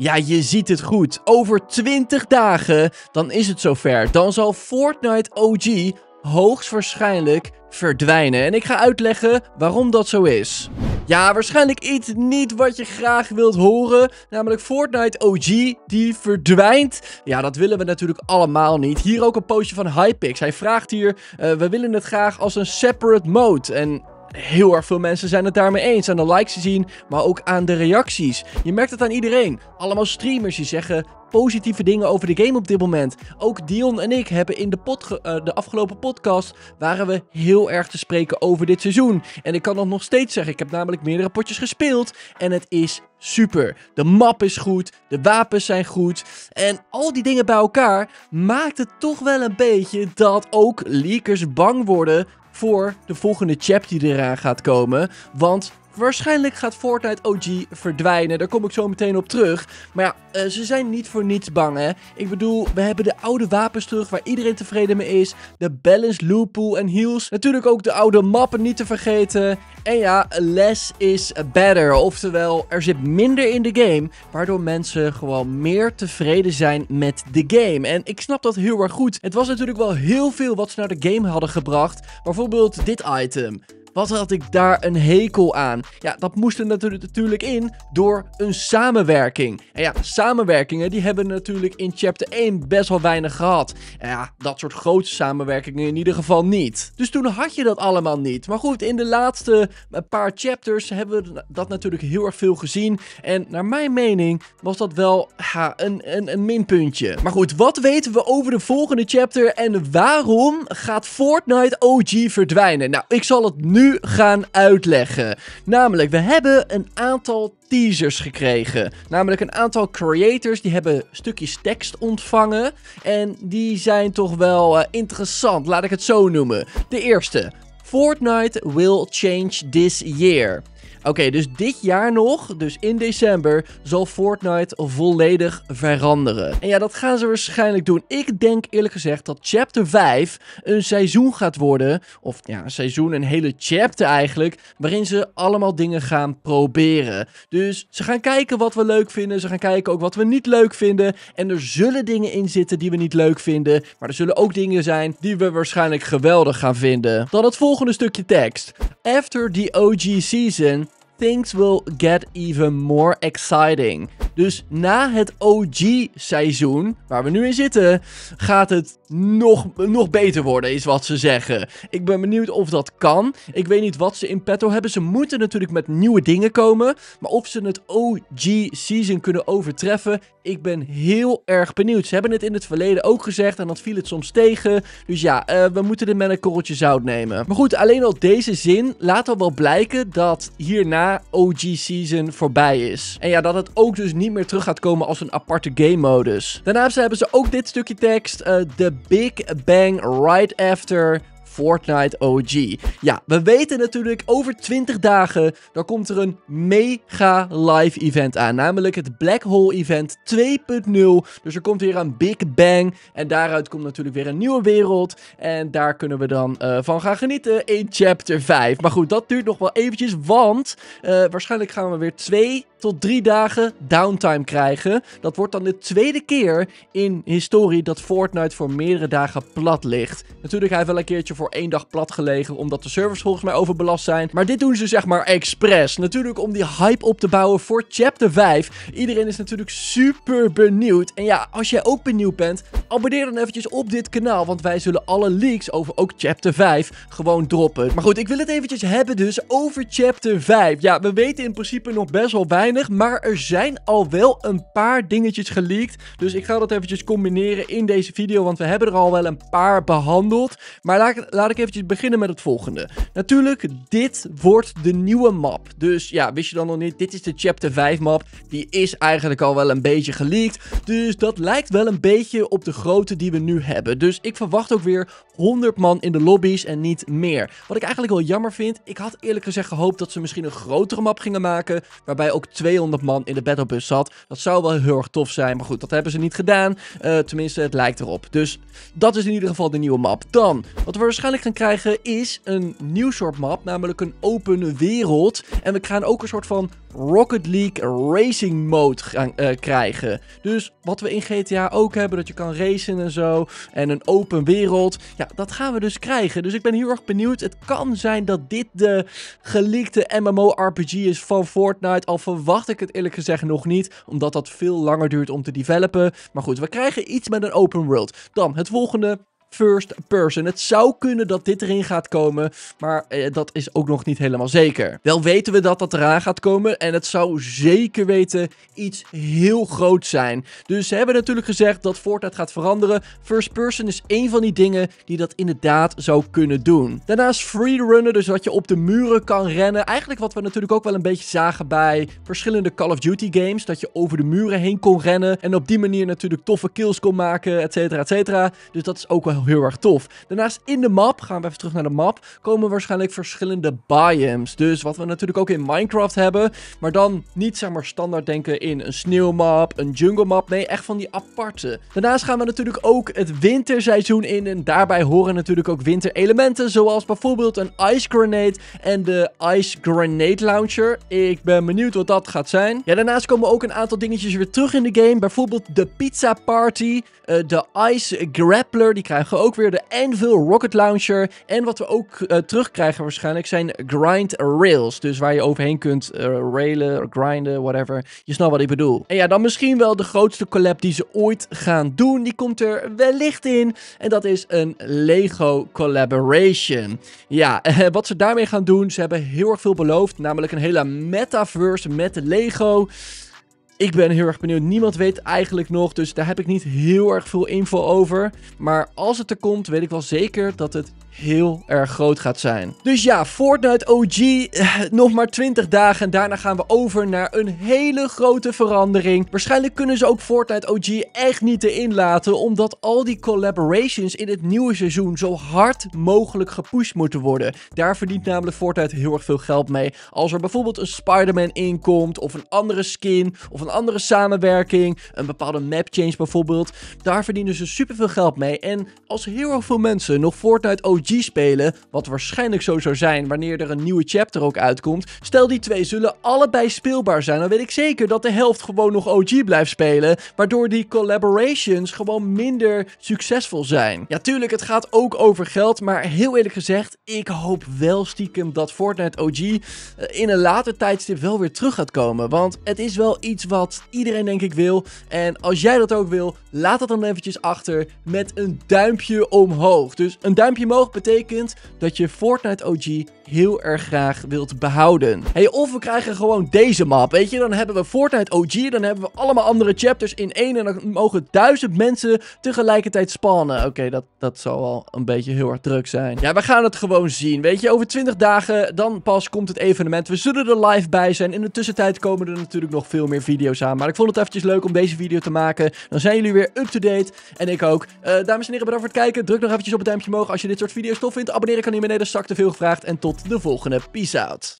Ja, je ziet het goed. Over 20 dagen, dan is het zover. Dan zal Fortnite OG hoogstwaarschijnlijk verdwijnen. En ik ga uitleggen waarom dat zo is. Ja, waarschijnlijk iets niet wat je graag wilt horen. Namelijk Fortnite OG, die verdwijnt. Ja, dat willen we natuurlijk allemaal niet. Hier ook een postje van Hypix. Hij vraagt hier, eh, we willen het graag als een separate mode. En heel erg veel mensen zijn het daarmee eens. Aan de likes te zien, maar ook aan de reacties. Je merkt het aan iedereen. Allemaal streamers die zeggen positieve dingen over de game op dit moment. Ook Dion en ik hebben in de, eh, de, afgelopen podcast waren we heel erg te spreken over dit seizoen. En ik kan dat nog steeds zeggen. Ik heb namelijk meerdere potjes gespeeld en het is super. De map is goed, de wapens zijn goed en al die dingen bij elkaar maakt het toch wel een beetje dat ook leakers bang worden voor de volgende chap die eraan gaat komen. Want Waarschijnlijk gaat Fortnite OG verdwijnen. Daar kom ik zo meteen op terug. Maar ja, eh, ze zijn niet voor niets bang, hè. Ik bedoel, we hebben de oude wapens terug waar iedereen tevreden mee is. De balance, looppool en heals. Natuurlijk ook de oude mappen niet te vergeten. En ja, less is better. Oftewel, er zit minder in de game. Waardoor mensen gewoon meer tevreden zijn met de game. En ik snap dat heel erg goed. Het was natuurlijk wel heel veel wat ze naar de game hadden gebracht. Bijvoorbeeld dit item. Wat had ik daar een hekel aan? Ja, dat moest er natuurlijk in door een samenwerking. En ja, samenwerkingen die hebben natuurlijk in chapter 1 best wel weinig gehad. ja, dat soort grote samenwerkingen in ieder geval niet. Dus toen had je dat allemaal niet. Maar goed, in de laatste eh, paar chapters hebben we dat natuurlijk heel erg veel gezien. En naar mijn mening was dat wel een, een, een minpuntje. Maar goed, wat weten we over de volgende chapter en waarom gaat Fortnite OG verdwijnen? Nou, ik zal het nu gaan uitleggen. Namelijk, we hebben een aantal teasers gekregen. Namelijk een aantal creators die hebben stukjes tekst ontvangen. En die zijn toch wel eh, interessant, laat ik het zo noemen. De eerste, Fortnite will change this year. Oké, dus dit jaar nog, dus in december, zal Fortnite volledig veranderen. En ja, dat gaan ze waarschijnlijk doen. Ik denk eerlijk gezegd dat chapter 5 een seizoen gaat worden. Of ja, een seizoen, een hele chapter eigenlijk. Waarin ze allemaal dingen gaan proberen. Dus ze gaan kijken wat we leuk vinden. Ze gaan kijken ook wat we niet leuk vinden. En er zullen dingen in zitten die we niet leuk vinden. Maar er zullen ook dingen zijn die we waarschijnlijk geweldig gaan vinden. Dan het volgende stukje tekst. After the OG season, things will get even more exciting. Dus na het OG-seizoen, waar we nu in zitten, gaat het nog, nog beter worden, is wat ze zeggen. Ik ben benieuwd of dat kan. Ik weet niet wat ze in petto hebben. Ze moeten natuurlijk met nieuwe dingen komen. Maar of ze het OG-season kunnen overtreffen, ik ben heel erg benieuwd. Ze hebben het in het verleden ook gezegd en dat viel het soms tegen. Dus ja, eh, we moeten dit met een korreltje zout nemen. Maar goed, alleen al deze zin laat al wel blijken dat hierna OG-season voorbij is. En ja, dat het ook dus niet niet meer terug gaat komen als een aparte game modus. Daarnaast hebben ze ook dit stukje tekst. Uh, the Big Bang Right After Fortnite OG. Ja, we weten natuurlijk over 20 dagen, dan komt er een mega live event aan. Namelijk het Black Hole Event 2.0. Dus er komt weer een Big Bang. En daaruit komt natuurlijk weer een nieuwe wereld. En daar kunnen we dan eh, van gaan genieten in chapter 5. Maar goed, dat duurt nog wel eventjes, want eh, waarschijnlijk gaan we weer twee tot drie dagen downtime krijgen. Dat wordt dan de tweede keer in historie dat Fortnite voor meerdere dagen plat ligt. Natuurlijk hij heeft wel een keertje voor één dag plat gelegen, omdat de servers volgens mij overbelast zijn. Maar dit doen ze zeg maar expres. Natuurlijk om die hype op te bouwen voor chapter 5. Iedereen is natuurlijk super benieuwd. En ja, als jij ook benieuwd bent, abonneer dan eventjes op dit kanaal, want wij zullen alle leaks over ook chapter 5 gewoon droppen. Maar goed, ik wil het eventjes hebben dus over chapter 5. Ja, we weten in principe nog best wel weinig, maar er zijn al wel een paar dingetjes geleakt. Dus ik ga dat eventjes combineren in deze video, want we hebben er al wel een paar behandeld. Maar laat, laat ik eventjes beginnen met het volgende. Natuurlijk, dit wordt de nieuwe map. Dus ja, wist je dan nog niet, dit is de chapter 5 map. Die is eigenlijk al wel een beetje geleakt. Dus dat lijkt wel een beetje op de Grote die we nu hebben. Dus ik verwacht ook weer 100 man in de lobby's en niet meer. Wat ik eigenlijk wel jammer vind, ik had eerlijk gezegd gehoopt dat ze misschien een grotere map gingen maken, waarbij ook 200 man in de battlebus zat. Dat zou wel heel erg tof zijn, maar goed, dat hebben ze niet gedaan. Eh, tenminste, het lijkt erop. Dus dat is in ieder geval de nieuwe map. Dan, wat we waarschijnlijk gaan krijgen is een nieuw soort map, namelijk een open wereld. En we gaan ook een soort van Rocket League Racing Mode gaan, eh, krijgen. Dus wat we in GTA ook hebben, dat je kan en zo. En een open wereld. Ja, dat gaan we dus krijgen. Dus ik ben heel erg benieuwd. Het kan zijn dat dit de MMO MMORPG is van Fortnite. Al verwacht ik het eerlijk gezegd nog niet. Omdat dat veel langer duurt om te developen. Maar goed, we krijgen iets met een open world. Dan het volgende first person. Het zou kunnen dat dit erin gaat komen, maar eh, dat is ook nog niet helemaal zeker. Wel weten we dat dat eraan gaat komen en het zou zeker weten iets heel groots zijn. Dus ze hebben natuurlijk gezegd dat Fortnite gaat veranderen. First person is één van die dingen die dat inderdaad zou kunnen doen. Daarnaast free runner, dus dat je op de muren kan rennen. Eigenlijk wat we natuurlijk ook wel een beetje zagen bij verschillende Call of Duty games. Dat je over de muren heen kon rennen en op die manier natuurlijk toffe kills kon maken, et cetera, et cetera. Dus dat is ook wel heel erg tof. Daarnaast in de map, gaan we even terug naar de map, komen waarschijnlijk verschillende biomes. Dus wat we natuurlijk ook in Minecraft hebben, maar dan niet zeg maar standaard denken in een sneeuwmap, een jungle map. Nee, echt van die aparte. Daarnaast gaan we natuurlijk ook het winterseizoen in en daarbij horen natuurlijk ook winterelementen, zoals bijvoorbeeld een ice grenade en de ice grenade launcher. Ik ben benieuwd wat dat gaat zijn. Ja, daarnaast komen ook een aantal dingetjes weer terug in de game. Bijvoorbeeld de pizza party, eh, de ice grappler, die krijgen ook weer de Anvil Rocket Launcher. En wat we ook uh, terugkrijgen waarschijnlijk zijn grind rails. Dus waar je overheen kunt uh, railen, grinden, whatever. Je snapt wat ik bedoel. En ja, dan misschien wel de grootste collab die ze ooit gaan doen. Die komt er wellicht in. En dat is een Lego collaboration. Ja, eh, wat ze daarmee gaan doen, ze hebben heel erg veel beloofd. Namelijk een hele metaverse met Lego. Ik ben heel erg benieuwd. Niemand weet eigenlijk nog, dus daar heb ik niet heel erg veel info over. Maar als het er komt, weet ik wel zeker dat het heel erg groot gaat zijn. Dus ja, Fortnite OG, eh, nog maar 20 dagen en daarna gaan we over naar een hele grote verandering. Waarschijnlijk kunnen ze ook Fortnite OG echt niet erin laten, omdat al die collaborations in het nieuwe seizoen zo hard mogelijk gepusht moeten worden. Daar verdient namelijk Fortnite heel erg veel geld mee. Als er bijvoorbeeld een Spider-Man inkomt, of een andere skin, of een een andere samenwerking, een bepaalde map change bijvoorbeeld. Daar verdienen ze superveel geld mee en als heel veel mensen nog Fortnite OG spelen, wat waarschijnlijk zo zou zijn wanneer er een nieuwe chapter ook uitkomt, stel die twee zullen allebei speelbaar zijn, dan weet ik zeker dat de helft gewoon nog OG blijft spelen, waardoor die collaborations gewoon minder succesvol zijn. Ja, tuurlijk, het gaat ook over geld, maar heel eerlijk gezegd, ik hoop wel stiekem dat Fortnite OG eh, in een later tijdstip wel weer terug gaat komen, want het is wel iets wat wat iedereen denk ik wil. En als jij dat ook wil, laat dat dan eventjes achter met een duimpje omhoog. Dus een duimpje omhoog betekent dat je Fortnite OG heel erg graag wilt behouden. Hey, of we krijgen gewoon deze map, weet je. Dan hebben we Fortnite OG, dan hebben we allemaal andere chapters in één. En dan mogen duizend mensen tegelijkertijd spannen. Oké, dat, dat zal wel een beetje heel erg druk zijn. Ja, we gaan het gewoon zien, weet je. Over 20 dagen, dan pas komt het evenement. We zullen er live bij zijn. In de tussentijd komen er natuurlijk nog veel meer video's aan. Maar ik vond het eventjes leuk om deze video te maken. Dan zijn jullie weer up-to-date. En ik ook. Uh, dames en heren, bedankt voor het kijken. Druk nog eventjes op het duimpje omhoog als je dit soort video's tof vindt. Abonneren kan hier beneden, is te veel gevraagd. En tot de volgende. Peace out.